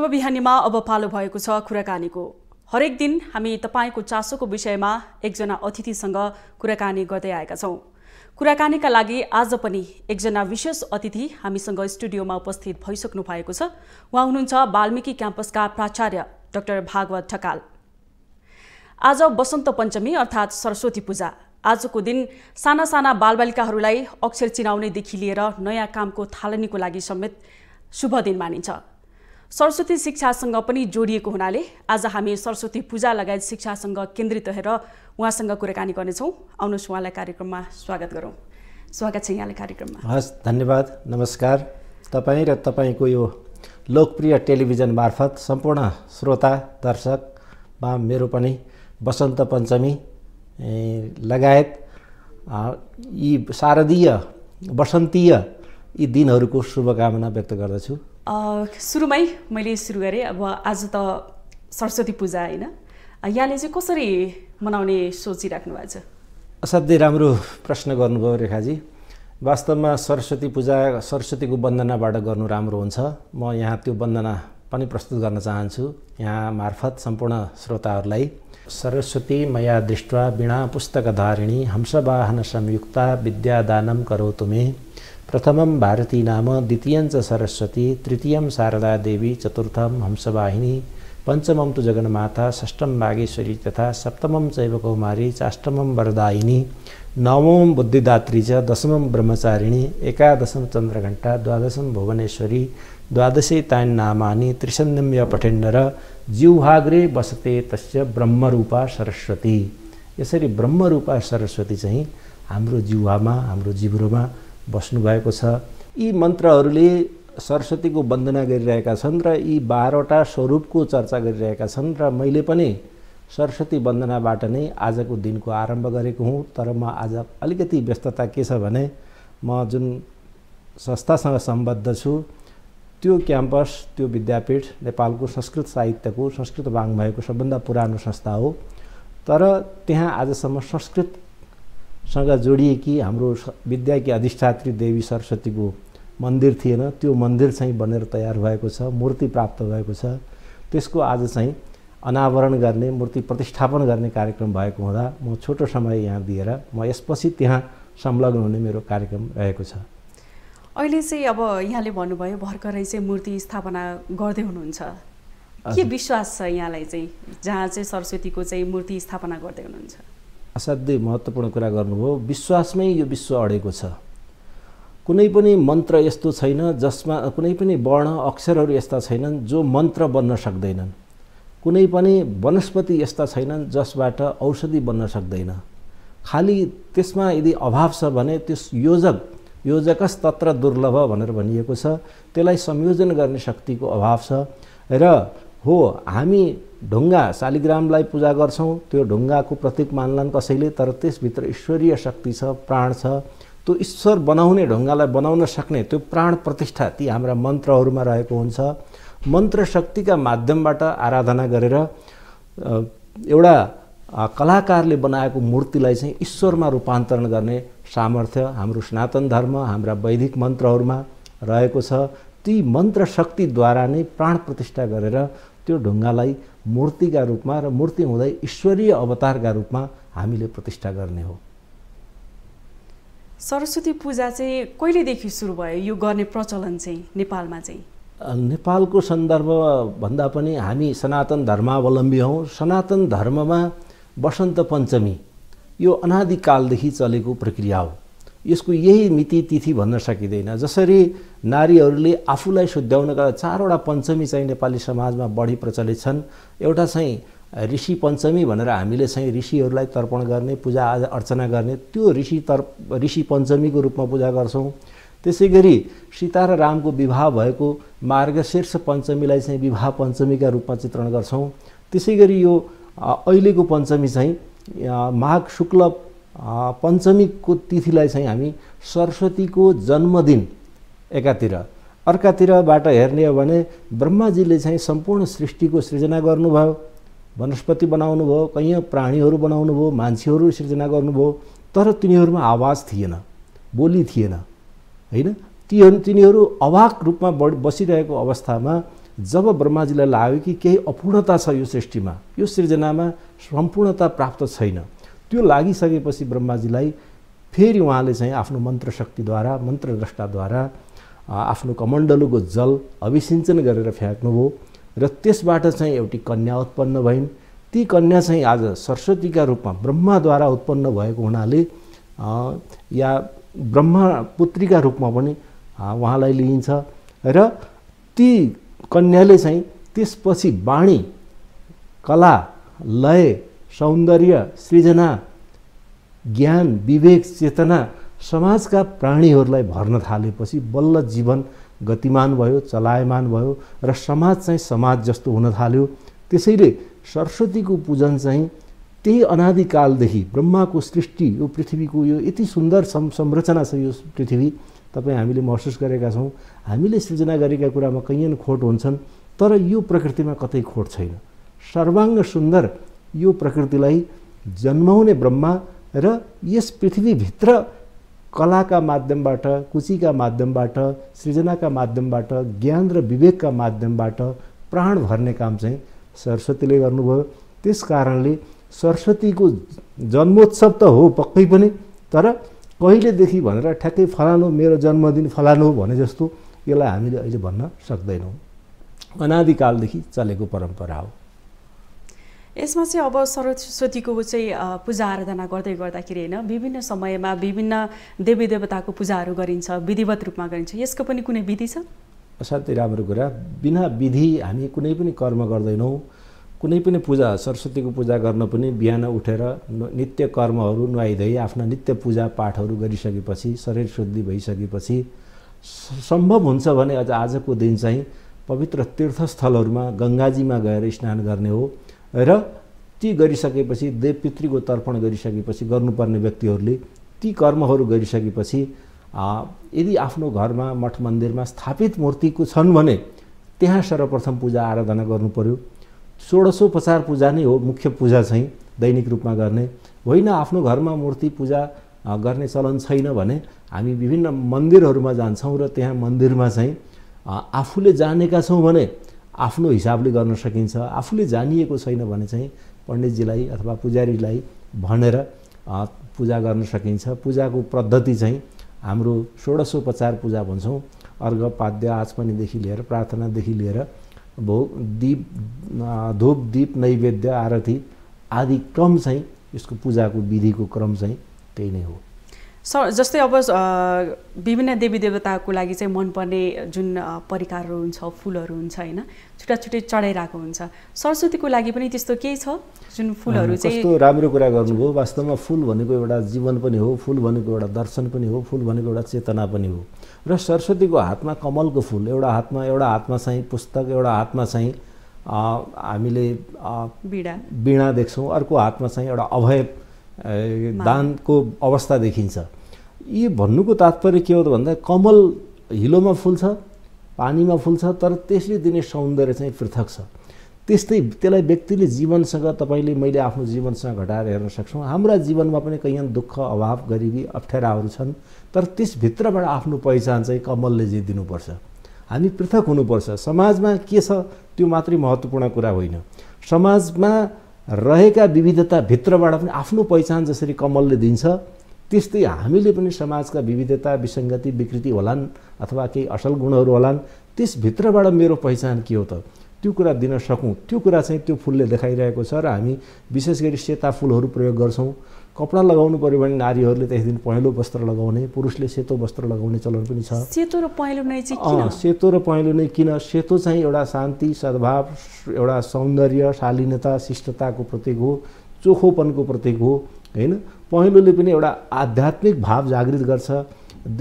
पूर्व बिहानीमा अब पालो भएको छ कुराकानीको हरेक दिन हामी तपाईँको चासोको विषयमा एकजना अतिथिसँग कुराकानी गर्दै आएका छौँ कुराकानीका लागि आज पनि एकजना विशेष अतिथि हामीसँग स्टुडियोमा उपस्थित भइसक्नु भएको छ उहाँ हुनुहुन्छ वाल्मिकी क्याम्पसका प्राचार्य डाक्टर भागवत ठकाल आज बसन्त पञ्चमी अर्थात् सरस्वती पूजा आजको दिन साना साना बालबालिकाहरूलाई अक्षर चिनाउनेदेखि लिएर नयाँ कामको थालनीको लागि समेत शुभ दिन मानिन्छ सरस्वती शिक्षासँग पनि जोडिएको हुनाले आज हामी सरस्वती पूजा लगायत शिक्षासँग केन्द्रित रहेर उहाँसँग कुराकानी गर्नेछौँ आउनुहोस् उहाँलाई कार्यक्रममा स्वागत गरौँ स्वागत छ यहाँलाई कार्यक्रममा हस् धन्यवाद नमस्कार तपाईँ र तपाईँको यो लोकप्रिय टेलिभिजन मार्फत सम्पूर्ण श्रोता दर्शकमा मेरो पनि बसन्त पञ्चमी लगायत यी शारदीय वसन्तीय यी दिनहरूको शुभकामना व्यक्त गर्दछु सुरुमै मैले सुरु गरेँ अब आज त सरस्वती पूजा होइन यहाँले चाहिँ कसरी मनाउने सोचिराख्नु भएको छ असाध्यै राम्रो प्रश्न गर्नुभयो रेखाजी वास्तवमा सरस्वती पूजा सरस्वतीको वन्दनाबाट गर्नु राम्रो हुन्छ म यहाँ त्यो वन्दना पनि प्रस्तुत गर्न चाहन्छु यहाँ मार्फत सम्पूर्ण श्रोताहरूलाई सरस्वती मया दृष्ट्वा बिणा पुस्तकधारिणी हंसवाहन संयुक्ता विद्यादानम करो तुमे प्रथमं भारती नाम च सरस्वती तृतीयं शारदादेवी चतुर्थं हंसवाहिनी पञ्चमं तु जगन्माता षष्ठं बागेश्वरी तथा सप्तमं चैव कौमारी चाष्टमं वरदायिनी नवमं बुद्धिदात्री च दशमं ब्रह्मचारिणी एकादशं चन्द्रघण्टा द्वादशं भुवनेश्वरी द्वादशे तानि नामानि त्रिसन्निम्य पठेण्डर जिह्वाग्रे वसते तस्य ब्रह्मरूपा सरस्वती यसरी ब्रह्मरूपा सरस्वती चाहिँ हाम्रो जिह्वामा हाम्रो जिब्रोमा बस्नुभएको छ यी मन्त्रहरूले सरस्वतीको वन्दना गरिरहेका छन् र यी बाह्रवटा स्वरूपको चर्चा गरिरहेका छन् र मैले पनि सरस्वती वन्दनाबाट नै आजको दिनको आरम्भ गरेको हुँ तर म आज अलिकति व्यस्तता के छ भने म जुन संस्थासँग सम्बद्ध छु त्यो क्याम्पस त्यो विद्यापीठ नेपालको संस्कृत साहित्यको संस्कृत भाङ भएको सबभन्दा पुरानो संस्था हो तर त्यहाँ आजसम्म संस्कृत सँग जोडिएकी हाम्रो विद्याकी अधिष्ठात्री देवी सरस्वतीको मन्दिर थिएन त्यो मन्दिर चाहिँ बनेर तयार भएको छ मूर्ति प्राप्त भएको छ त्यसको आज चाहिँ अनावरण गर्ने मूर्ति प्रतिष्ठापन गर्ने कार्यक्रम भएको हुँदा म छोटो समय यहाँ दिएर म यसपछि त्यहाँ संलग्न हुने मेरो कार्यक्रम रहेको छ अहिले चाहिँ अब यहाँले भन्नुभयो भर्खरै चाहिँ मूर्ति स्थापना गर्दै हुनुहुन्छ के विश्वास छ यहाँलाई चाहिँ जहाँ चाहिँ सरस्वतीको चाहिँ मूर्ति स्थापना गर्दै हुनुहुन्छ असाध्यै महत्त्वपूर्ण कुरा गर्नुभयो विश्वासमै यो विश्व अडेको छ कुनै पनि मन्त्र यस्तो छैन जसमा कुनै पनि वर्ण अक्षरहरू यस्ता छैनन् जो मन्त्र बन्न सक्दैनन् कुनै पनि वनस्पति यस्ता छैनन् जसबाट औषधि बन्न सक्दैन खालि त्यसमा यदि अभाव छ भने त्यस योजक योजकस तत्र दुर्लभ भनेर भनिएको छ त्यसलाई संयोजन गर्ने शक्तिको अभाव छ र हो हामी ढुङ्गा शालिग्रामलाई पूजा गर्छौँ त्यो ढुङ्गाको प्रतीक मान्लान् कसैले तर त्यसभित्र ईश्वरीय शक्ति छ प्राण छ त्यो ईश्वर बनाउने ढुङ्गालाई बनाउन सक्ने त्यो प्राण प्रतिष्ठा ती हाम्रा मन्त्रहरूमा रहेको हुन्छ मन्त्र शक्तिका माध्यमबाट आराधना गरेर एउटा कलाकारले बनाएको मूर्तिलाई चाहिँ ईश्वरमा रूपान्तरण गर्ने सामर्थ्य हाम्रो सनातन धर्म हाम्रा वैदिक मन्त्रहरूमा रहेको छ ती मन्त्र शक्तिद्वारा नै प्राण प्रतिष्ठा गरेर त्यो ढुङ्गालाई मूर्तिका रूपमा र मूर्ति हुँदै ईश्वरीय अवतारका रूपमा हामीले प्रतिष्ठा गर्ने हो सरस्वती पूजा चाहिँ कहिलेदेखि सुरु भयो यो गर्ने प्रचलन चाहिँ नेपालमा चाहिँ नेपालको सन्दर्भ भन्दा पनि हामी सनातन धर्मावलम्बी हौँ सनातन धर्ममा वसन्त पञ्चमी यो अनादिकालदेखि चलेको प्रक्रिया हो यसको यही मिति तिथि भन्न सकिँदैन जसरी नारीहरूले आफूलाई सुध्याउनका चारवटा पञ्चमी चाहिँ नेपाली समाजमा बढी प्रचलित छन् एउटा चाहिँ ऋषि पञ्चमी भनेर हामीले चाहिँ ऋषिहरूलाई तर्पण गर्ने पूजा अर्चना गर्ने त्यो ऋषि तर्प ऋषि पञ्चमीको रूपमा पूजा गर्छौँ त्यसै गरी सीता र रामको विवाह भएको मार्गशीर्ष पञ्चमीलाई चाहिँ विवाह पञ्चमीका रूपमा चित्रण गर्छौँ त्यसै गरी यो अहिलेको पञ्चमी चाहिँ माघ शुक्ल पञ्चमीको तिथिलाई चाहिँ हामी सरस्वतीको जन्मदिन एकातिर अर्कातिरबाट हेर्ने हो भने ब्रह्माजीले चाहिँ सम्पूर्ण सृष्टिको सृजना गर्नुभयो वनस्पति बनाउनु भयो कैयौँ प्राणीहरू बनाउनु भयो मान्छेहरू सृजना गर्नुभयो तर तिनीहरूमा आवाज थिएन बोली थिएन होइन ती तिनीहरू अभाग रूपमा बढ बसिरहेको अवस्थामा जब ब्रह्माजीलाई लाग्यो कि केही अपूर्णता छ यो सृष्टिमा यो सृजनामा सम्पूर्णता प्राप्त छैन त्यो लागिसकेपछि ब्रह्माजीलाई फेरि उहाँले चाहिँ आफ्नो मन्त्र शक्तिद्वारा मन्त्रद्रष्टाद्वारा आफ्नो कमण्डलुको जल अभिसिञ्चन गरेर फ्याँक्नुभयो र त्यसबाट चाहिँ एउटी कन्या उत्पन्न भइन् ती कन्या चाहिँ आज सरस्वतीका रूपमा ब्रह्माद्वारा उत्पन्न भएको हुनाले या ब्रह्मा पुत्रीका रूपमा पनि उहाँलाई लिइन्छ र ती कन्याले चाहिँ त्यसपछि वाणी कला लय सौन्दर्य सृजना ज्ञान विवेक चेतना समाजका प्राणीहरूलाई भर्न थालेपछि बल्ल जीवन गतिमान भयो चलायमान भयो र समाज चाहिँ समाज जस्तो हुन थाल्यो त्यसैले सरस्वतीको पूजन चाहिँ त्यही अनादिकालदेखि ब्रह्माको सृष्टि यो पृथ्वीको यो यति सुन्दर सं संरचना छ यो पृथ्वी तपाईँ हामीले महसुस गरेका छौँ हामीले सृजना गरेका कुरामा कैयन खोट हुन्छन् तर यो प्रकृतिमा कतै खोट छैन सर्वाङ्ग सुन्दर यो प्रकृतिलाई जन्माउने ब्रह्मा र यस पृथ्वीभित्र कलाका माध्यमबाट कुचीका माध्यमबाट सृजनाका माध्यमबाट ज्ञान र विवेकका माध्यमबाट प्राण भर्ने काम चाहिँ सरस्वतीले गर्नुभयो त्यस कारणले सरस्वतीको जन्मोत्सव त हो पक्कै पनि तर कहिलेदेखि भनेर ठ्याक्कै फलानु मेरो जन्मदिन फलानु भने जस्तो यसलाई हामीले अहिले भन्न सक्दैनौँ अनादिकालदेखि चलेको परम्परा हो यसमा चाहिँ अब सरस्वतीको चाहिँ पूजा आराधना गर्दै गर्दाखेरि होइन विभिन्न समयमा विभिन्न देवी देवताको पूजाहरू गरिन्छ विधिवत रूपमा गरिन्छ यसको पनि कुनै विधि छ असाध्यै राम्रो कुरा बिना विधि हामी कुनै पनि कर्म गर्दैनौँ कुनै पनि पूजा सरस्वतीको पूजा गर्न पनि बिहान उठेर नित्य कर्महरू नुहाइधुवाई आफ्ना नित्य पूजा पाठहरू गरिसकेपछि शरीर शुद्धि भइसकेपछि सम्भव हुन्छ भने अझ आजको दिन चाहिँ पवित्र तीर्थस्थलहरूमा गङ्गाजीमा गएर स्नान गर्ने हो र ती गरिसकेपछि देव देवपितृको तर्पण गरिसकेपछि गर्नुपर्ने व्यक्तिहरूले ती कर्महरू गरिसकेपछि यदि आफ्नो घरमा मठ मन्दिरमा स्थापित मूर्तिको छन् भने त्यहाँ सर्वप्रथम पूजा आराधना गर्नु पर्यो षोडशोपचार पूजा नै हो मुख्य पूजा चाहिँ दैनिक रूपमा गर्ने होइन आफ्नो घरमा मूर्ति पूजा गर्ने चलन छैन भने हामी विभिन्न मन्दिरहरूमा जान्छौँ र त्यहाँ मन्दिरमा चाहिँ आफूले जानेका छौँ भने आफ्नो हिसाबले गर्न सकिन्छ आफूले जानिएको छैन भने चाहिँ पण्डितजीलाई अथवा पुजारीलाई भनेर पूजा गर्न सकिन्छ पूजाको पद्धति चाहिँ हाम्रो षोडशोपचार पूजा भन्छौँ अर्घ पाद्य आचमनीदेखि लिएर प्रार्थनादेखि लिएर भोग दीप धूप दीप नैवेद्य आरती आदि क्रम चाहिँ यसको पूजाको विधिको क्रम चाहिँ त्यही नै हो स जस्तै अब विभिन्न देवी देवताको लागि चाहिँ मनपर्ने जुन परिकारहरू हुन्छ फुलहरू हुन्छ होइन छुट्टा छुट्टै चढाइरहेको हुन्छ सरस्वतीको लागि पनि त्यस्तो केही छ जुन फुलहरू चाहिँ त्यस्तो राम्रो कुरा गर्नुभयो वास्तवमा फुल भनेको एउटा जीवन पनि हो फुल भनेको एउटा दर्शन पनि हो फुल भनेको एउटा चेतना पनि हो र सरस्वतीको हातमा कमलको फुल एउटा हातमा एउटा हातमा चाहिँ पुस्तक एउटा हातमा चाहिँ हामीले बिडा बिडा देख्छौँ अर्को हातमा चाहिँ एउटा अभय दानको अवस्था देखिन्छ यी भन्नुको तात्पर्य के हो त भन्दा कमल हिलोमा फुल्छ पानीमा फुल्छ तर त्यसले दिने सौन्दर्य चाहिँ पृथक छ त्यस्तै त्यसलाई व्यक्तिले जीवनसँग तपाईँले मैले आफ्नो जीवनसँग घटाएर हेर्न सक्छौँ हाम्रा जीवनमा पनि कहीँ दुःख अभाव गरिबी अप्ठ्याराहरू छन् तर त्यसभित्रबाट आफ्नो पहिचान चाहिँ कमलले जे दिनुपर्छ हामी पृथक हुनुपर्छ समाजमा के छ त्यो मात्रै महत्त्वपूर्ण कुरा होइन समाजमा रहेका विविधताभित्रबाट पनि आफ्नो पहिचान जसरी कमलले दिन्छ त्यस्तै हामीले पनि समाजका विविधता विसङ्गति विकृति होलान् अथवा केही असल गुणहरू होलान् त्यसभित्रबाट मेरो पहिचान के हो त त्यो कुरा दिन सकौँ त्यो कुरा चाहिँ त्यो फुलले देखाइरहेको छ र हामी विशेष गरी सेता फुलहरू प्रयोग गर्छौँ कपडा लगाउनु पऱ्यो भने नारीहरूले त्यस दिन पहेँलो वस्त्र लगाउने पुरुषले सेतो वस्त्र लगाउने चलन पनि छ सेतो र पहेँलो नै चाहिँ सेतो र पहेँलो नै किन सेतो चाहिँ एउटा शान्ति सद्भाव एउटा सौन्दर्य शालीनता शिष्टताको प्रतीक हो चोखोपनको प्रतीक हो होइन पहेँलोले पनि एउटा आध्यात्मिक भाव जागृत गर्छ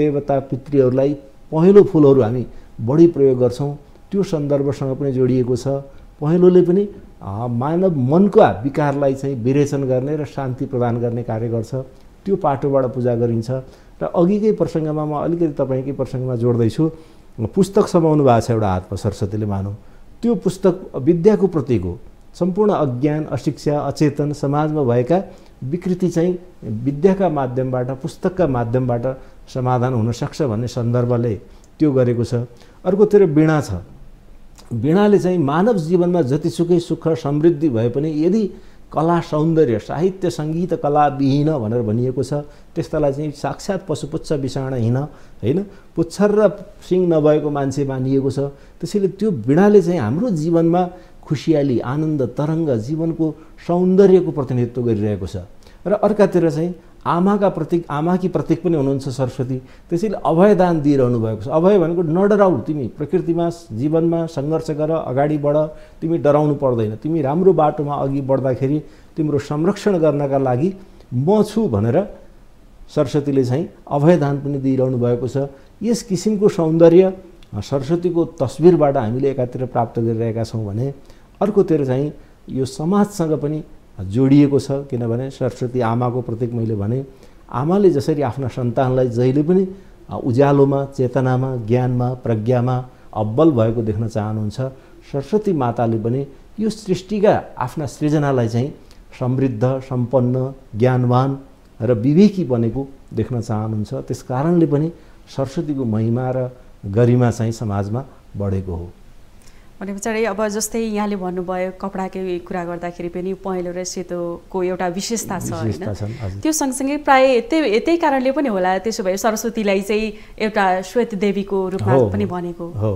देवता पितृहरूलाई पहेँलो फुलहरू हामी बढी प्रयोग गर्छौँ त्यो सन्दर्भसँग पनि जोडिएको छ पहेँलोले पनि मानव मनको विकारलाई चाहिँ विरेचन गर्ने र शान्ति प्रदान गर्ने कार्य गर्छ त्यो पाटोबाट पूजा गरिन्छ र अघिकै प्रसङ्गमा म अलिकति तपाईँकै प्रसङ्गमा जोड्दैछु पुस्तक समाउनु भएको छ एउटा हातमा सरस्वतीले मानौँ त्यो पुस्तक विद्याको प्रतीक हो सम्पूर्ण अज्ञान अशिक्षा अचेतन समाजमा भएका विकृति चाहिँ विद्याका माध्यमबाट पुस्तकका माध्यमबाट समाधान हुनसक्छ भन्ने सन्दर्भले त्यो गरेको छ अर्कोतिर वीणा छ वीणाले चाहिँ मानव जीवनमा जतिसुकै सुख समृद्धि भए पनि यदि कला सौन्दर्य साहित्य सङ्गीत कला विहीन भनेर भनिएको छ त्यस्तालाई चाहिँ साक्षात् पशुपुच्छ विषाण हिँड होइन पुच्छर र सिङ नभएको मान्छे मानिएको छ त्यसैले त्यो वीणाले चाहिँ हाम्रो जीवनमा खुसियाली आनन्द तरङ्ग जीवनको सौन्दर्यको प्रतिनिधित्व गरिरहेको छ र अर्कातिर चाहिँ आमाका प्रतीक आमाकी प्रतीक पनि हुनुहुन्छ सरस्वती त्यसैले अभयदान दिइरहनु भएको छ अभय भनेको नडराउ तिमी प्रकृतिमा जीवनमा सङ्घर्ष गर अगाडि बढ तिमी डराउनु पर्दैन तिमी राम्रो बाटोमा अघि बढ्दाखेरि तिम्रो संरक्षण गर्नका लागि म छु भनेर सरस्वतीले चाहिँ अभयदान पनि दिइरहनु भएको छ यस किसिमको सौन्दर्य सरस्वतीको तस्विरबाट हामीले एकातिर प्राप्त गरिरहेका छौँ भने अर्कोतिर चाहिँ यो समाजसँग पनि जोडिएको छ किनभने सरस्वती आमाको प्रतीक मैले भने आमाले जसरी आफ्ना सन्तानलाई जहिले पनि उज्यालोमा चेतनामा ज्ञानमा प्रज्ञामा अब्बल भएको देख्न चाहनुहुन्छ सरस्वती माताले पनि यो सृष्टिका आफ्ना सृजनालाई चाहिँ समृद्ध सम्पन्न ज्ञानवान र विवेकी बनेको देख्न चाहनुहुन्छ त्यस कारणले पनि सरस्वतीको महिमा र गरिमा चाहिँ समाजमा बढेको हो भने पछाडि अब जस्तै यहाँले भन्नुभयो कपडाकै कुरा गर्दाखेरि पनि पहेँलो र सेतोको एउटा विशेषता छ होइन त्यो सँगसँगै प्राय त्यही त्यही कारणले पनि होला त्यसो भए सरस्वतीलाई चाहिँ एउटा श्वेत देवीको रूपमा पनि भनेको हो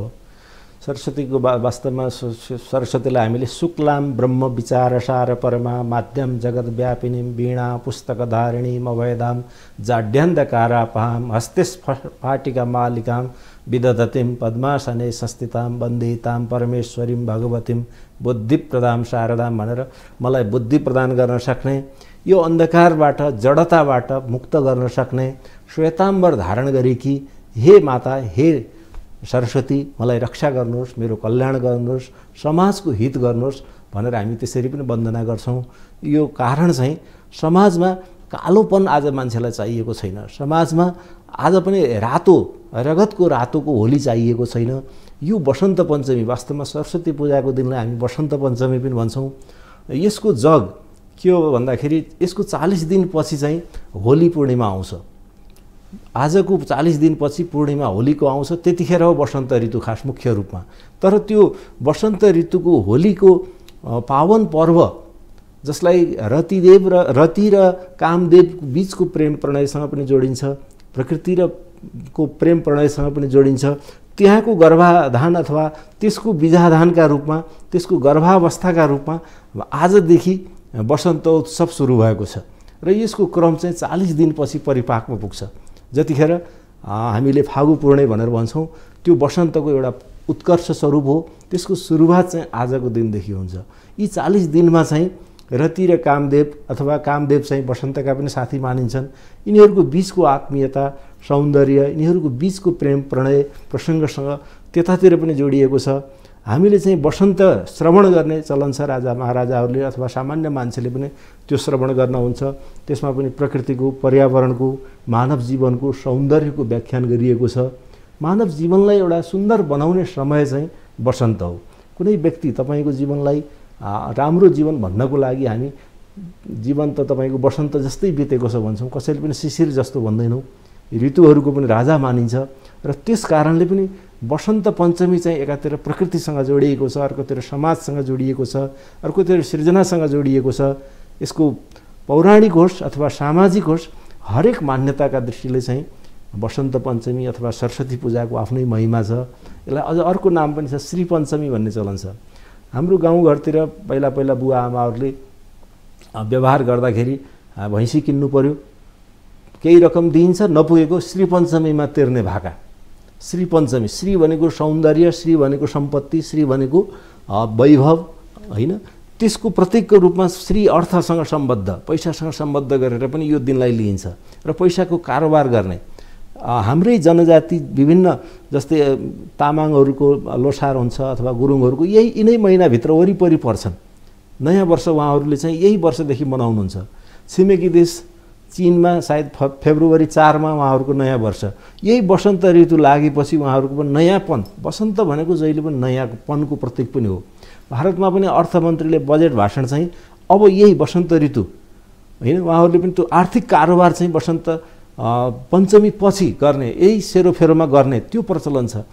सरस्वतीको वास्तवमा सरस्वतीलाई हामीले शुक्लाम ब्रह्म विचार सार परमा माध्यम जगत व्यापिनी वीणा पुस्तक पुस्तकधारिणी अभयधाम जाड्यान्धकारापहाम हस्ते फाटिका मालिकाम विदधतिम पद्मासने संस्थिताम बन्दिताम परमेश्वरीम भगवतीम बुद्धि प्रदान शारदाम भनेर मलाई बुद्धि प्रदान गर्न सक्ने यो अन्धकारबाट जडताबाट मुक्त गर्न सक्ने श्वेताम्बर धारण गरेकी हे माता हे सरस्वती मलाई रक्षा गर्नुहोस् मेरो कल्याण गर्नुहोस् समाजको हित गर्नुहोस् भनेर हामी त्यसरी पनि वन्दना गर्छौँ यो कारण चाहिँ समाजमा कालोपन आज मान्छेलाई चाहिएको छैन समाजमा आज पनि रातो रगतको रातोको होली चाहिएको छैन यो वसन्त पञ्चमी वास्तवमा सरस्वती पूजाको दिनलाई हामी वसन्त पञ्चमी पनि भन्छौँ यसको जग के हो भन्दाखेरि यसको चालिस दिनपछि चाहिँ होली पूर्णिमा आउँछ आजको चालिस दिनपछि पूर्णिमा होलीको आउँछ त्यतिखेर हो वसन्त ऋतु खास मुख्य रूपमा तर त्यो वसन्त ऋतुको होलीको पावन पर्व जसलाई रतिदेव र रति र कामदेव बिचको प्रेम प्रणयसँग पनि जोडिन्छ प्रकृति र को प्रेम प्रणयसँग पनि जोडिन्छ त्यहाँको गर्भाधान अथवा त्यसको बिजाधानका रूपमा त्यसको गर्भावस्थाका रूपमा आजदेखि वसन्त उत्सव सुरु भएको छ र यसको क्रम चाहिँ चालिस दिनपछि परिपाकमा पुग्छ जतिखेर हामीले फागु पूर्णे भनेर भन्छौँ त्यो वसन्तको एउटा उत्कर्ष स्वरूप हो त्यसको सुरुवात चाहिँ आजको दिनदेखि हुन्छ यी चालिस दिनमा चाहिँ रति र कामदेव अथवा कामदेव चाहिँ वसन्तका पनि साथी मानिन्छन् यिनीहरूको बिचको आत्मीयता सौन्दर्य यिनीहरूको बिचको प्रेम प्रणय प्रसङ्गसँग त्यतातिर पनि जोडिएको छ हामीले चाहिँ वसन्त श्रवण गर्ने चलन छ राजा महाराजाहरूले अथवा सामान्य मान्छेले पनि त्यो श्रवण गर्न हुन्छ त्यसमा पनि प्रकृतिको पर्यावरणको मानव जीवनको सौन्दर्यको व्याख्यान गरिएको छ मानव जीवनलाई एउटा सुन्दर बनाउने समय चाहिँ वसन्त हो कुनै व्यक्ति तपाईँको जीवनलाई राम्रो जीवन भन्नको लागि हामी जीवन त तपाईँको बसन्त जस्तै बितेको छ भन्छौँ कसैले पनि शिशिर जस्तो भन्दैनौँ ऋतुहरूको पनि राजा मानिन्छ र त्यस कारणले पनि बसन्त पञ्चमी चाहिँ एकातिर प्रकृतिसँग जोडिएको छ अर्कोतिर समाजसँग जोडिएको छ अर्कोतिर सृजनासँग जोडिएको छ यसको पौराणिक होस् अथवा सामाजिक होस् हरेक मान्यताका दृष्टिले चाहिँ वसन्त पञ्चमी अथवा सरस्वती पूजाको आफ्नै महिमा छ यसलाई अझ अर्को नाम पनि छ श्री पञ्चमी भन्ने चलन छ हाम्रो गाउँघरतिर पहिला पहिला बुवा आमाहरूले व्यवहार गर्दाखेरि भैँसी किन्नु पर्यो केही रकम दिइन्छ नपुगेको श्री पञ्चमीमा तिर्ने भाका श्री पञ्चमी श्री भनेको सौन्दर्य श्री भनेको सम्पत्ति श्री भनेको वैभव होइन त्यसको प्रतीकको रूपमा श्री अर्थसँग सम्बद्ध पैसासँग सम्बद्ध गरेर पनि यो दिनलाई लिइन्छ र पैसाको कारोबार गर्ने हाम्रै जनजाति विभिन्न जस्तै तामाङहरूको लोसार हुन्छ अथवा गुरुङहरूको यही यिनै महिनाभित्र वरिपरि पर्छन् नयाँ वर्ष उहाँहरूले चाहिँ यही वर्षदेखि मनाउनुहुन्छ छिमेकी देश चिनमा सायद फ फेब्रुअरी चारमा उहाँहरूको नयाँ वर्ष यही वसन्त ऋतु लागेपछि उहाँहरूको पनि नयाँपन वसन्त भनेको जहिले पनि नयाँपनको प्रतीक पनि हो भारतमा पनि अर्थमन्त्रीले बजेट भाषण चाहिँ अब यही वसन्त ऋतु होइन उहाँहरूले पनि त्यो आर्थिक कारोबार चाहिँ वसन्त पञ्चमी पछि गर्ने यही सेरोफेरोमा गर्ने त्यो प्रचलन छ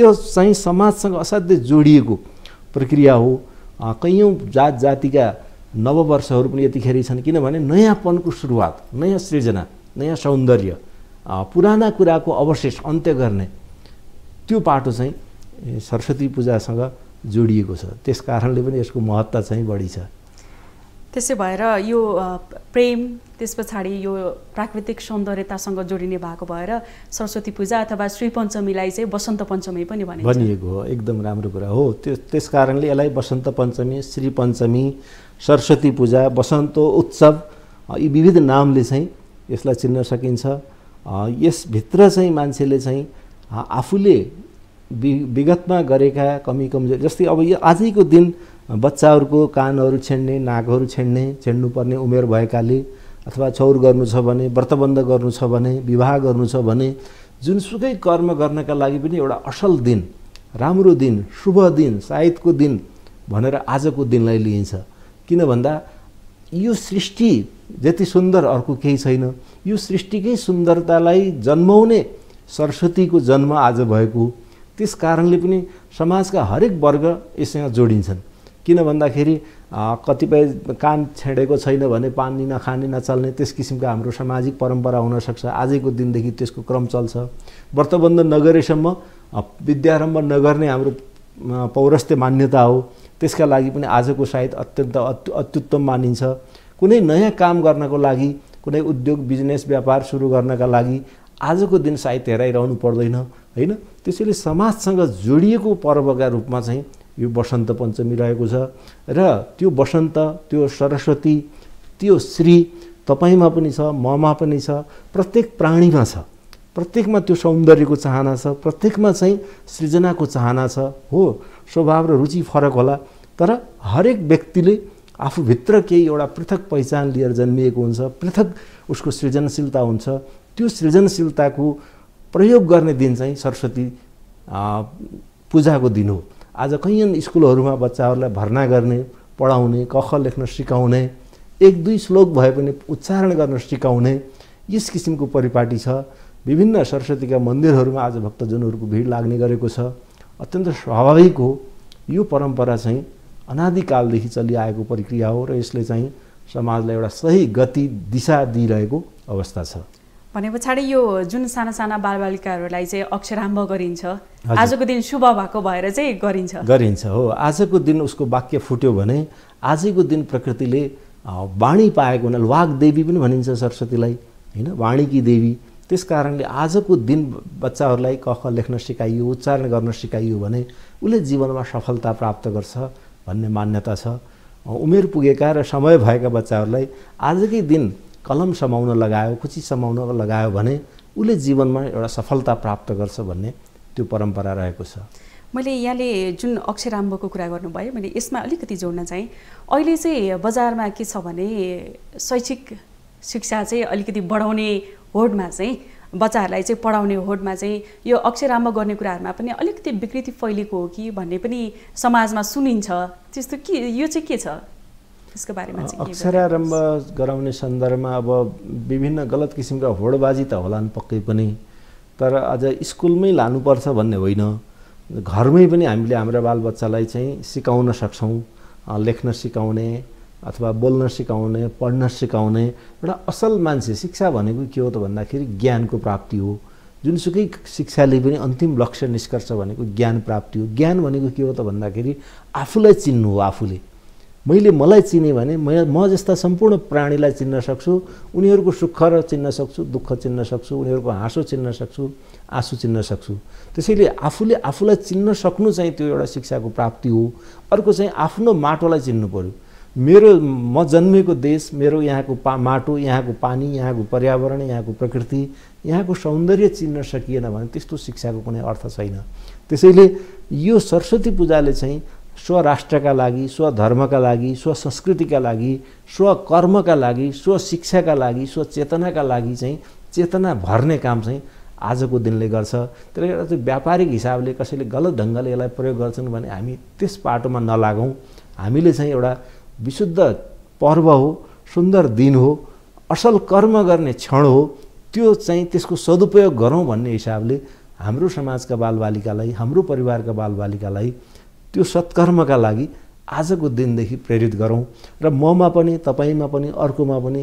यो चाहिँ समाजसँग असाध्यै जोडिएको प्रक्रिया हो कैयौँ जात जातिका नववर्षहरू पनि यतिखेर छन् किनभने नयाँपनको सुरुवात नयाँ सृजना नयाँ सौन्दर्य पुराना कुराको अवशेष अन्त्य गर्ने त्यो पाटो चाहिँ सरस्वती पूजासँग जोडिएको छ त्यस कारणले पनि यसको महत्त्व चाहिँ बढी छ त्यसै भएर यो प्रेम त्यस पछाडि यो प्राकृतिक सौन्दर्यतासँग जोडिने भएको भएर सरस्वती पूजा अथवा श्री पञ्चमीलाई चाहिँ बसन्त पञ्चमी पनि भने भनिएको हो एकदम राम्रो कुरा हो त्यो त्यस कारणले यसलाई बसन्त पञ्चमी श्री पञ्चमी सरस्वती पूजा बसन्त उत्सव यी विविध नामले चाहिँ यसलाई चिन्न सकिन्छ यसभित्र चाहिँ मान्छेले चाहिँ आफूले विगतमा गरेका कमी कमजोरी जस्तै अब यो आजैको दिन बच्चाहरूको कानहरू छेड्ने नाकहरू छेड्ने छेड्नुपर्ने उमेर भएकाले अथवा छौर गर्नु छ भने व्रतबन्ध गर्नु छ भने विवाह गर्नु छ भने जुनसुकै कर्म गर्नका लागि पनि एउटा असल दिन राम्रो दिन शुभ दिन सायदको दिन भनेर आजको दिनलाई लिइन्छ किन भन्दा यो सृष्टि जति सुन्दर अर्को केही छैन यो सृष्टिकै सुन्दरतालाई जन्माउने सरस्वतीको जन्म आज भएको त्यस कारणले पनि समाजका हरेक वर्ग यससँग जोडिन्छन् किन भन्दाखेरि कतिपय कान छेडेको छैन भने पानी नखाने नचल्ने त्यस किसिमको हाम्रो सामाजिक परम्परा हुनसक्छ आजको दिनदेखि त्यसको क्रम चल्छ व्रतबन्ध नगरेसम्म विद्यारम्भ नगर्ने हाम्रो पौरस्त्य मान्यता हो त्यसका लागि पनि आजको सायद अत्यन्त अत्यु अत्युत्तम मानिन्छ कुनै नयाँ काम गर्नको लागि कुनै उद्योग बिजनेस व्यापार सुरु गर्नका लागि आजको दिन सायद हेराइरहनु पर्दैन होइन त्यसैले समाजसँग जोडिएको पर्वका रूपमा चाहिँ यो बसन्त पञ्चमी रहेको छ र त्यो बसन्त त्यो सरस्वती त्यो श्री तपाईँमा पनि छ ममा पनि छ प्रत्येक प्राणीमा छ प्रत्येकमा त्यो सौन्दर्यको चाहना छ प्रत्येकमा चाहिँ सृजनाको चाहना छ हो स्वभाव र रुचि फरक होला तर हरेक व्यक्तिले आफूभित्र केही एउटा पृथक पहिचान लिएर जन्मिएको हुन्छ पृथक उसको सृजनशीलता हुन्छ त्यो सृजनशीलताको प्रयोग गर्ने दिन चाहिँ सरस्वती पूजाको दिन हो आज कैयन स्कुलहरूमा बच्चाहरूलाई भर्ना गर्ने पढाउने कख लेख्न सिकाउने एक दुई श्लोक भए पनि उच्चारण गर्न सिकाउने यस किसिमको परिपाटी छ विभिन्न सरस्वतीका मन्दिरहरूमा आज भक्तजनहरूको भिड लाग्ने गरेको छ अत्यन्त स्वाभाविक हो यो परम्परा चाहिँ अनादिकालदेखि चलिआएको प्रक्रिया हो र यसले चाहिँ समाजलाई एउटा सही गति दिशा दिइरहेको अवस्था छ भने पछाडि यो जुन साना साना बालबालिकाहरूलाई चाहिँ अक्षराम्भ गरिन्छ आजको दिन शुभ भएको भएर चाहिँ गरिन्छ गरिन्छ हो आजको दिन उसको वाक्य फुट्यो भने आजको दिन प्रकृतिले वाणी पाएको हुनाले वागदेवी पनि भनिन्छ सरस्वतीलाई होइन वाणीकी देवी त्यस कारणले आजको दिन बच्चाहरूलाई कख लेख्न सिकाइयो उच्चारण गर्न सिकाइयो भने उसले जीवनमा सफलता प्राप्त गर्छ भन्ने मान्यता छ उमेर पुगेका र समय भएका बच्चाहरूलाई आजकै दिन कलम समाउन लगायो कुची समाउन लगायो भने उसले जीवनमा एउटा सफलता प्राप्त गर्छ भन्ने त्यो परम्परा रहेको छ मैले यहाँले जुन अक्षराम्बको कुरा गर्नुभयो मैले यसमा अलिकति जोड्न चाहिँ अहिले चाहिँ बजारमा के छ भने शैक्षिक शिक्षा चाहिँ अलिकति बढाउने होडमा चाहिँ बच्चाहरूलाई चाहिँ पढाउने होडमा चाहिँ यो अक्षराम्ब गर्ने कुराहरूमा पनि अलिकति विकृति फैलिएको हो कि भन्ने पनि समाजमा सुनिन्छ त्यस्तो के यो चाहिँ के छ त्यसको बारेमा चाहिँ अक्षरारम्भ गराउने सन्दर्भमा अब विभिन्न गलत किसिमका होडबाजी त होलान् पक्कै पनि तर आज स्कुलमै लानुपर्छ भन्ने होइन घरमै पनि हामीले हाम्रा बालबच्चालाई चाहिँ सिकाउन सक्छौँ लेख्न सिकाउने अथवा बोल्न सिकाउने पढ्न सिकाउने एउटा असल मान्छे शिक्षा भनेको के हो त भन्दाखेरि ज्ञानको प्राप्ति हो जुनसुकै शिक्षाले पनि अन्तिम लक्ष्य निष्कर्ष भनेको ज्ञान प्राप्ति हो ज्ञान भनेको के हो त भन्दाखेरि आफूलाई चिन्नु हो आफूले मैले मलाई चिने भने म म जस्ता सम्पूर्ण प्राणीलाई चिन्न सक्छु उनीहरूको सुख र चिन्न सक्छु दुःख चिन्न सक्छु उनीहरूको हाँसो चिन्न सक्छु आँसु चिन्न सक्छु त्यसैले आफूले आफूलाई चिन्न सक्नु चाहिँ त्यो एउटा शिक्षाको प्राप्ति हो अर्को चाहिँ आफ्नो माटोलाई चिन्नु पऱ्यो मेरो म जन्मेको देश मेरो यहाँको पा माटो यहाँको पानी यहाँको पर्यावरण यहाँको प्रकृति यहाँको सौन्दर्य चिन्न सकिएन भने त्यस्तो शिक्षाको कुनै अर्थ छैन त्यसैले यो सरस्वती पूजाले चाहिँ स्वराष्ट्रका लागि स्वधर्मका लागि स्वसंस्कृतिका लागि स्वकर्मका लागि स्वशिक्षाका लागि स्वचेतनाका लागि चाहिँ चेतना भर्ने काम चाहिँ आजको दिनले गर्छ त्यसले गर्दा चाहिँ व्यापारिक हिसाबले कसैले गलत ढङ्गले यसलाई प्रयोग गर्छन् भने हामी त्यस पाटोमा नलागौँ हामीले चाहिँ एउटा विशुद्ध पर्व हो सुन्दर दिन हो असल कर्म गर्ने क्षण हो त्यो चाहिँ त्यसको सदुपयोग गरौँ भन्ने हिसाबले हाम्रो समाजका बालबालिकालाई हाम्रो परिवारका बालबालिकालाई त्यो सत्कर्मका लागि आजको दिनदेखि प्रेरित गरौँ र ममा पनि तपाईँमा पनि अर्कोमा पनि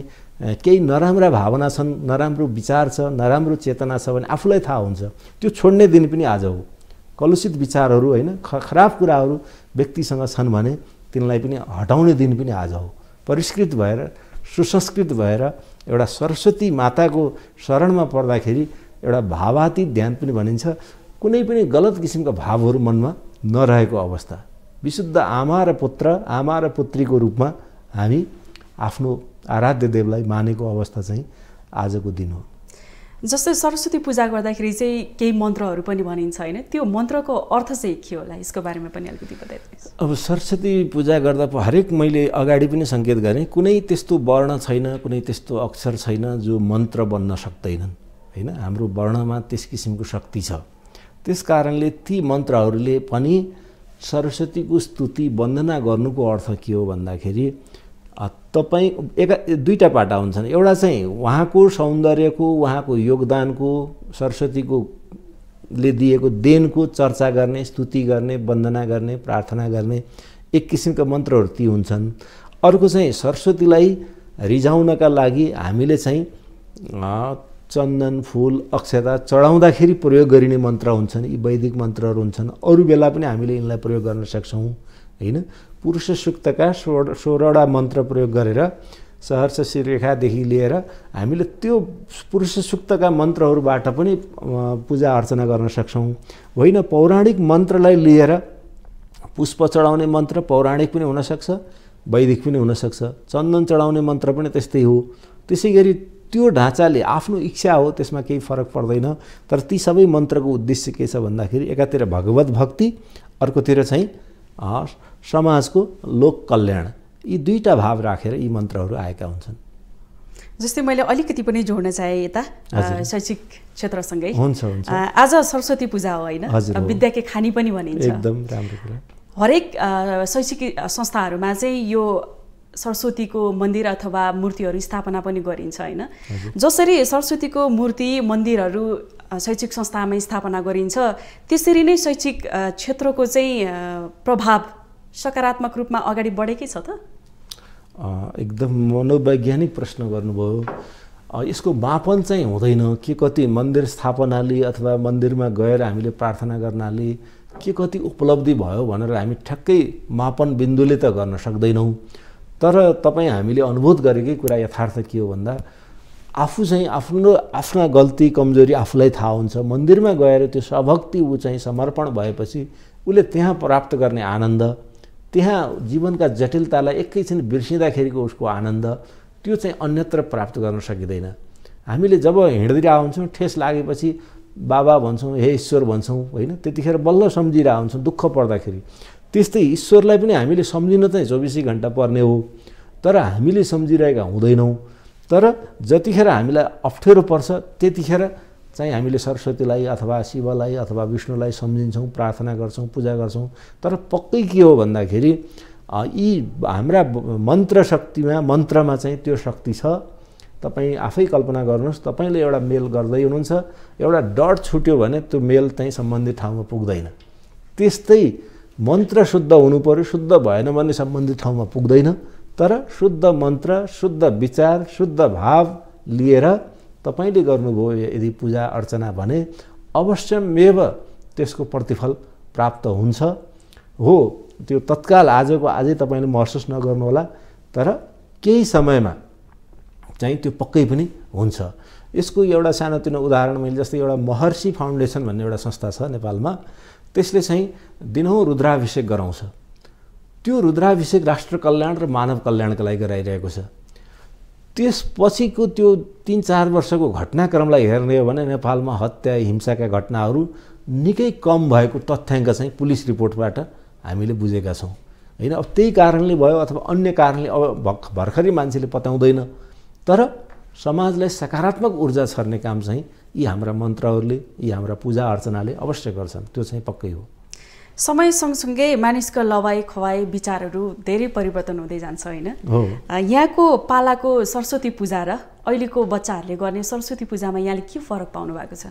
केही नराम्रा भावना छन् नराम्रो विचार छ नराम्रो चेतना छ भने आफूलाई थाहा हुन्छ त्यो छोड्ने दिन पनि आज हो कलुषित विचारहरू होइन ख खराब कुराहरू व्यक्तिसँग छन् भने तिनलाई पनि हटाउने दिन पनि आज हो परिष्कृत भएर सुसंस्कृत भएर एउटा सरस्वती माताको शरणमा पर्दाखेरि एउटा भावातीत ध्यान पनि भनिन्छ कुनै पनि गलत किसिमका भावहरू मनमा नरहेको अवस्था विशुद्ध आमा र पुत्र आमा र पुत्रीको रूपमा हामी आफ्नो आराध्य देवलाई मानेको अवस्था चाहिँ आजको दिन हो जस्तै सरस्वती पूजा गर्दाखेरि चाहिँ केही मन्त्रहरू पनि भनिन्छ होइन त्यो मन्त्रको अर्थ चाहिँ के होला यसको बारेमा पनि अलिकति बताइदिनुहोस् अब सरस्वती पूजा गर्दा हरेक मैले अगाडि पनि सङ्केत गरेँ कुनै त्यस्तो वर्ण छैन कुनै त्यस्तो अक्षर छैन जो मन्त्र बन्न सक्दैनन् होइन हाम्रो वर्णमा त्यस किसिमको शक्ति छ त्यस कारणले ती मन्त्रहरूले पनि सरस्वतीको स्तुति वन्दना गर्नुको अर्थ के हो भन्दाखेरि तपाईँ एका दुईवटा पाटा हुन्छन् एउटा चाहिँ उहाँको सौन्दर्यको उहाँको योगदानको सरस्वतीको ले दिएको देनको चर्चा गर्ने स्तुति गर्ने वन्दना गर्ने प्रार्थना गर्ने एक किसिमका मन्त्रहरू ती हुन्छन् अर्को चाहिँ सरस्वतीलाई रिझाउनका लागि हामीले चाहिँ चन्दन फुल अक्षता चढाउँदाखेरि प्रयोग गरिने मन्त्र हुन्छन् यी वैदिक मन्त्रहरू हुन्छन् अरू बेला पनि हामीले यिनलाई प्रयोग गर्न सक्छौँ होइन पुरुष सूक्तका सोह्र सोह्रवटा मन्त्र प्रयोग गरेर सहर्ष श्रीरेखादेखि लिएर हामीले त्यो पुरुष सूक्तका मन्त्रहरूबाट पनि पूजा अर्चना गर्न सक्छौँ होइन पौराणिक मन्त्रलाई लिएर पुष्प चढाउने मन्त्र पौराणिक पनि हुनसक्छ वैदिक पनि हुनसक्छ चन्दन चढाउने मन्त्र पनि त्यस्तै हो त्यसै गरी त्यो ढाँचाले आफ्नो इच्छा हो त्यसमा केही फरक पर्दैन तर ती सबै मन्त्रको उद्देश्य के छ भन्दाखेरि एकातिर भगवत भक्ति अर्कोतिर चाहिँ समाजको लोक कल्याण यी दुईवटा भाव राखेर यी मन्त्रहरू आएका हुन्छन् जस्तै मैले अलिकति पनि जोड्न चाहेँ यता शैक्षिक क्षेत्रसँगै हुन्छ आज सरस्वती पूजा हो होइन विद्याके खानी पनि भनिन्छ एकदम राम्रो कुरा हरेक शैक्षिक संस्थाहरूमा चाहिँ यो सरस्वतीको मन्दिर अथवा मूर्तिहरू स्थापना पनि गरिन्छ होइन जसरी सरस्वतीको मूर्ति मन्दिरहरू शैक्षिक संस्थामा स्थापना गरिन्छ त्यसरी नै शैक्षिक क्षेत्रको चाहिँ प्रभाव सकारात्मक रूपमा अगाडि बढेकै छ त एकदम मनोवैज्ञानिक प्रश्न गर्नुभयो यसको मापन चाहिँ हुँदैन के कति मन्दिर स्थापनाले अथवा मन्दिरमा गएर हामीले प्रार्थना गर्नाले के कति उपलब्धि भयो भनेर हामी ठ्याक्कै मापन बिन्दुले त गर्न सक्दैनौँ तर तपाईँ हामीले अनुभूत गरेकै कुरा यथार्थ के हो भन्दा आफू चाहिँ आफ्नो आफ्ना गल्ती कमजोरी आफूलाई थाहा हुन्छ मन्दिरमा गएर त्यो सभक्ति ऊ चाहिँ समर्पण भएपछि उसले त्यहाँ प्राप्त गर्ने आनन्द त्यहाँ जीवनका जटिलतालाई एकैछिन बिर्सिँदाखेरिको उसको आनन्द त्यो चाहिँ अन्यत्र प्राप्त गर्न सकिँदैन हामीले जब हिँड्दै हुन्छौँ ठेस लागेपछि बाबा भन्छौँ हे ईश्वर भन्छौँ होइन त्यतिखेर बल्ल सम्झिरहेको हुन्छौँ दुःख पर्दाखेरि त्यस्तै ईश्वरलाई पनि हामीले सम्झिन चाहिँ चौबिसै घन्टा पर्ने हो तर हामीले सम्झिरहेका हुँदैनौँ तर जतिखेर हामीलाई अप्ठ्यारो पर्छ त्यतिखेर चाहिँ हामीले सरस्वतीलाई अथवा शिवलाई अथवा विष्णुलाई सम्झिन्छौँ प्रार्थना गर्छौँ पूजा गर्छौँ तर पक्कै के हो भन्दाखेरि यी हाम्रा मन्त्र शक्तिमा मन्त्रमा चाहिँ त्यो शक्ति छ तपाईँ आफै कल्पना गर्नुहोस् तपाईँले एउटा मेल गर्दै हुनुहुन्छ एउटा डट छुट्यो भने त्यो मेल चाहिँ सम्बन्धित ठाउँमा पुग्दैन त्यस्तै मन्त्र शुद्ध हुनु पऱ्यो शुद्ध भएन भने सम्बन्धित ठाउँमा पुग्दैन तर शुद्ध मन्त्र शुद्ध विचार शुद्ध भाव लिएर तपाईँले गर्नुभयो यदि पूजा अर्चना भने अवश्यमेव त्यसको प्रतिफल प्राप्त हुन्छ हो त्यो तत्काल आजको आजै तपाईँले महसुस नगर्नुहोला तर केही समयमा चाहिँ त्यो पक्कै पनि हुन्छ यसको एउटा सानोतिनो उदाहरण मैले जस्तै एउटा महर्षि फाउन्डेसन भन्ने एउटा संस्था छ नेपालमा त्यसले चाहिँ दिनहुँ रुद्राभिषेक गराउँछ त्यो रुद्राभिषेक राष्ट्र कल्याण र मानव कल्याणका लागि गराइरहेको छ त्यसपछिको त्यो तिन चार वर्षको घटनाक्रमलाई हेर्ने हो भने नेपालमा हत्या हिंसाका घटनाहरू निकै कम भएको तथ्याङ्क चाहिँ पुलिस रिपोर्टबाट हामीले बुझेका छौँ होइन अब त्यही कारणले भयो अथवा अन्य कारणले अब भर्ख भर्खरै मान्छेले पताउँदैन तर समाजलाई सकारात्मक ऊर्जा छर्ने काम चाहिँ यी हाम्रा मन्त्रहरूले यी हाम्रा पूजा अर्चनाले अवश्य गर्छन् त्यो चाहिँ पक्कै हो समय सँगसँगै मानिसको लवाई खवाई विचारहरू धेरै परिवर्तन हुँदै जान्छ होइन यहाँको पालाको सरस्वती पूजा र अहिलेको बच्चाहरूले गर्ने सरस्वती पूजामा यहाँले के फरक पाउनु भएको छ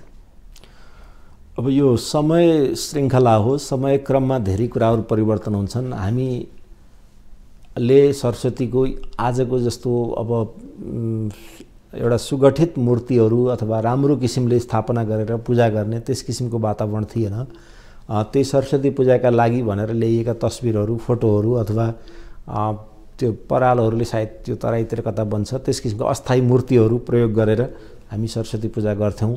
अब यो समय श्रृङ्खला हो समय क्रममा धेरै कुराहरू परिवर्तन हुन्छन् हामीले सरस्वतीको आजको जस्तो अब एउटा सुगठित मूर्तिहरू अथवा राम्रो किसिमले स्थापना गरेर पूजा गर्ने त्यस किसिमको वातावरण थिएन त्यही सरस्वती पूजाका लागि भनेर ल्याइएका तस्विरहरू फोटोहरू अथवा त्यो परालहरूले सायद त्यो तराईतिर कता बन्छ त्यस किसिमको अस्थायी मूर्तिहरू प्रयोग गरेर हामी सरस्वती पूजा गर्थ्यौँ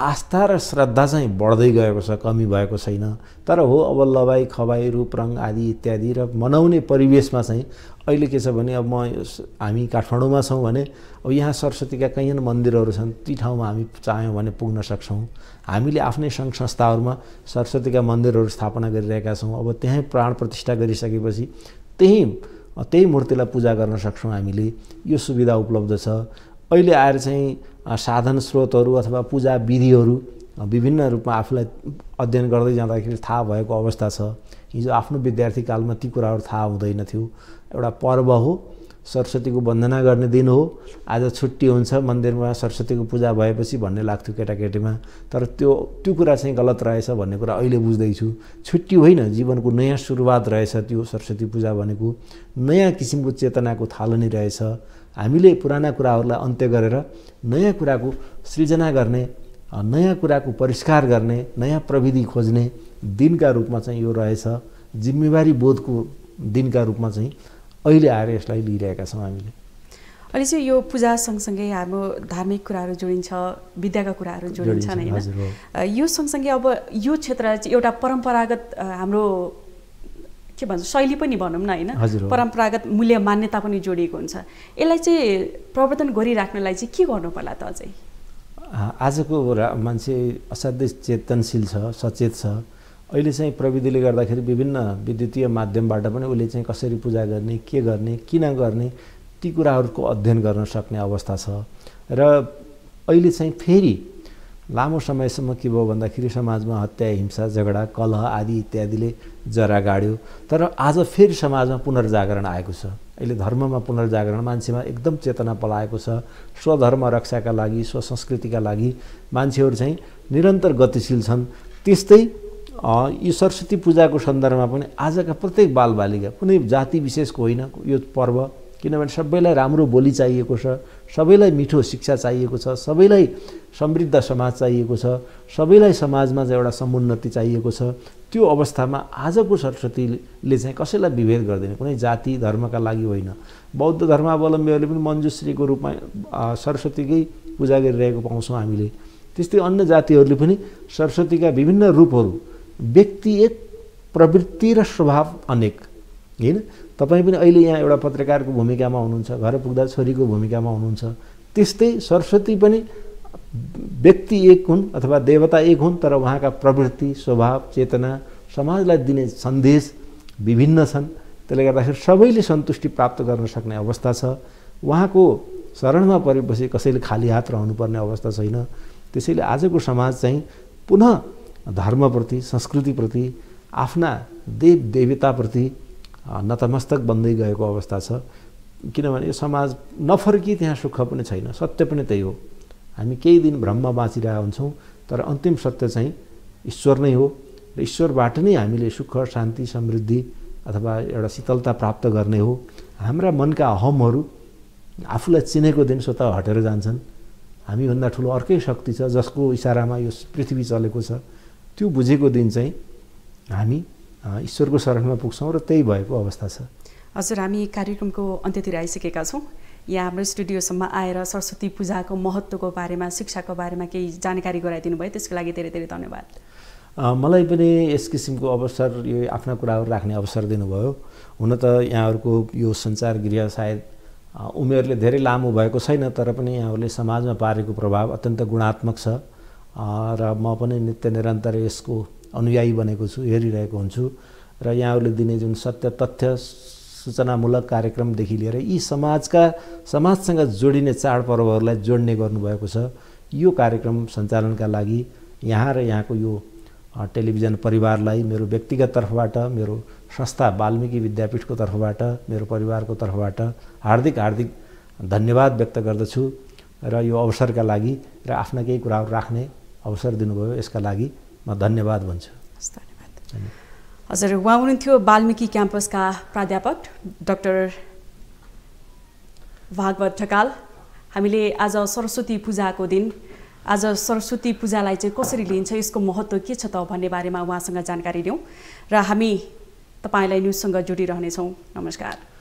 आस्था र श्रद्धा चाहिँ बढ्दै गएको छ कमी भएको छैन तर हो अब लवाई खवाई रूप रङ आदि इत्यादि र मनाउने परिवेशमा चाहिँ अहिले के छ भने अब म हामी काठमाडौँमा छौँ भने अब यहाँ सरस्वतीका कैयन मन्दिरहरू छन् ती ठाउँमा हामी चाह्यौँ भने पुग्न सक्छौँ हामीले आफ्नै सङ्घ संस्थाहरूमा सरस्वतीका मन्दिरहरू स्थापना गरिरहेका छौँ अब त्यहीँ प्राण प्रतिष्ठा गरिसकेपछि त्यही त्यही मूर्तिलाई पूजा गर्न सक्छौँ हामीले यो सुविधा उपलब्ध छ अहिले आएर चाहिँ साधन स्रोतहरू अथवा पूजा विधिहरू विभिन्न रूपमा आफूलाई अध्ययन गर्दै जाँदाखेरि थाहा भएको अवस्था छ हिजो आफ्नो विद्यार्थी कालमा ती कुराहरू थाहा हुँदैनथ्यो एउटा पर्व हो सरस्वतीको वन्दना गर्ने दिन हो आज छुट्टी हुन्छ मन्दिरमा सरस्वतीको पूजा भएपछि भन्ने लाग्थ्यो केटाकेटीमा तर त्यो त्यो कुरा चाहिँ गलत रहेछ भन्ने कुरा अहिले बुझ्दैछु छुट्टी होइन जीवनको नयाँ सुरुवात रहेछ त्यो सरस्वती पूजा भनेको नयाँ किसिमको चेतनाको थालनी रहेछ हामीले पुराना कुराहरूलाई अन्त्य गरेर नयाँ कुराको सृजना गर्ने नयाँ कुराको परिष्कार गर्ने नयाँ प्रविधि खोज्ने दिनका रूपमा चाहिँ यो रहेछ जिम्मेवारी बोधको दिनका रूपमा चाहिँ अहिले आएर यसलाई लिइरहेका छौँ हामीले अनि चाहिँ यो पूजा सँगसँगै हाम्रो धार्मिक कुराहरू जोडिन्छ विद्याका कुराहरू जोडिन्छन् होइन यो सँगसँगै अब यो क्षेत्र एउटा परम्परागत हाम्रो के भन्छ शैली पनि भनौँ न होइन परम्परागत मूल्य मान्यता पनि जोडिएको हुन्छ यसलाई चाहिँ प्रवर्तन गरिराख्नलाई चाहिँ के गर्नु पर्ला त अझै आजको मान्छे असाध्यै चेतनशील छ सचेत छ अहिले चाहिँ प्रविधिले गर्दाखेरि विभिन्न विद्युतीय माध्यमबाट पनि उसले चाहिँ कसरी पूजा गर्ने के गर्ने किन गर्ने ती कुराहरूको अध्ययन गर्न सक्ने अवस्था छ र अहिले चाहिँ फेरि लामो समयसम्म के भयो भन्दाखेरि समाजमा हत्या हिंसा झगडा कलह आदि इत्यादिले जरा गाड्यो तर आज फेरि समाजमा पुनर्जागरण आएको छ अहिले धर्ममा पुनर्जागरण मान्छेमा एकदम चेतना पलाएको छ स्वधर्म रक्षाका लागि स्वसंस्कृतिका लागि मान्छेहरू चाहिँ निरन्तर गतिशील छन् त्यस्तै यो सरस्वती पूजाको सन्दर्भमा पनि आजका प्रत्येक बालबालिका कुनै जाति विशेषको होइन यो पर्व किनभने सबैलाई राम्रो बोली चाहिएको छ सबैलाई मिठो शिक्षा चाहिएको छ सबैलाई समृद्ध समाज चाहिएको छ सबैलाई समाजमा चाहिँ एउटा समुन्नति चाहिएको छ त्यो अवस्थामा आजको सरस्वतीले चाहिँ कसैलाई विभेद गर्दैन कुनै जाति धर्मका लागि होइन बौद्ध धर्मावलम्बीहरूले पनि मञ्जुश्रीको रूपमा सरस्वतीकै पूजा गरिरहेको पाउँछौँ हामीले त्यस्तै अन्य जातिहरूले पनि सरस्वतीका विभिन्न रूपहरू व्यक्ति एक प्रवृत्ति र स्वभाव अनेक होइन तपाईँ पनि अहिले यहाँ एउटा पत्रकारको भूमिकामा हुनुहुन्छ घर पुग्दा छोरीको भूमिकामा हुनुहुन्छ त्यस्तै सरस्वती पनि व्यक्ति एक हुन् अथवा देवता एक हुन् तर उहाँका प्रवृत्ति स्वभाव चेतना समाजलाई दिने सन्देश विभिन्न छन् त्यसले गर्दाखेरि सबैले सन्तुष्टि प्राप्त गर्न सक्ने अवस्था छ उहाँको शरणमा परेपछि कसैले खाली हात रहनुपर्ने अवस्था छैन त्यसैले आजको समाज चाहिँ पुनः धर्मप्रति संस्कृतिप्रति आफ्ना देव देवताप्रति नतमस्तक बन्दै गएको अवस्था छ किनभने यो समाज नफर्की त्यहाँ सुख पनि छैन सत्य पनि त्यही हो हामी केही दिन भ्रममा बाँचिरहेका हुन्छौँ तर अन्तिम सत्य चाहिँ ईश्वर नै हो र ईश्वरबाट नै हामीले सुख शान्ति समृद्धि अथवा एउटा शीतलता प्राप्त गर्ने हो हाम्रा मनका अहमहरू आफूलाई चिनेको दिन स्वतः हटेर जान्छन् हामीभन्दा ठुलो अर्कै शक्ति छ जसको इसारामा यो पृथ्वी चलेको छ त्यो बुझेको दिन चाहिँ हामी ईश्वरको शरणमा पुग्छौँ र त्यही भएको अवस्था छ हजुर हामी कार्यक्रमको अन्त्यतिर आइसकेका छौँ यहाँ हाम्रो स्टुडियोसम्म आएर सरस्वती पूजाको महत्त्वको बारेमा शिक्षाको बारेमा केही जानकारी गराइदिनु भयो त्यसको लागि धेरै धेरै धन्यवाद मलाई पनि यस किसिमको अवसर यो आफ्ना कुराहरू राख्ने अवसर दिनुभयो हुन त यहाँहरूको यो सञ्चार गृह सायद उमेरले धेरै लामो भएको छैन तर पनि यहाँहरूले समाजमा पारेको प्रभाव अत्यन्त गुणात्मक छ र म पनि नित्य निरन्तर यसको अनुयायी बनेको छु हेरिरहेको हुन्छु र यहाँहरूले दिने जुन सत्य तथ्य सूचनामूलक कार्यक्रमदेखि लिएर यी समाजका समाजसँग जोडिने चाडपर्वहरूलाई जोड्ने गर्नुभएको छ यो कार्यक्रम सञ्चालनका लागि यहाँ र यहाँको यो टेलिभिजन परिवारलाई मेरो व्यक्तिगत तर्फबाट मेरो संस्था वाल्मीकि विद्यापीठको तर्फबाट मेरो परिवारको तर्फबाट हार्दिक हार्दिक धन्यवाद व्यक्त गर्दछु र यो अवसरका लागि र आफ्ना केही कुराहरू राख्ने अवसर दिनुभयो यसका लागि म धन्यवाद भन्छु धन्यवाद हजुर उहाँ हुनुहुन्थ्यो वाल्मिकी क्याम्पसका प्राध्यापक डक्टर भागवत ढकाल हामीले आज सरस्वती पूजाको दिन आज सरस्वती पूजालाई चाहिँ कसरी लिइन्छ यसको महत्त्व के छ त भन्ने बारेमा उहाँसँग जानकारी लिउँ र हामी तपाईँलाई न्युजसँग जोडिरहनेछौँ नमस्कार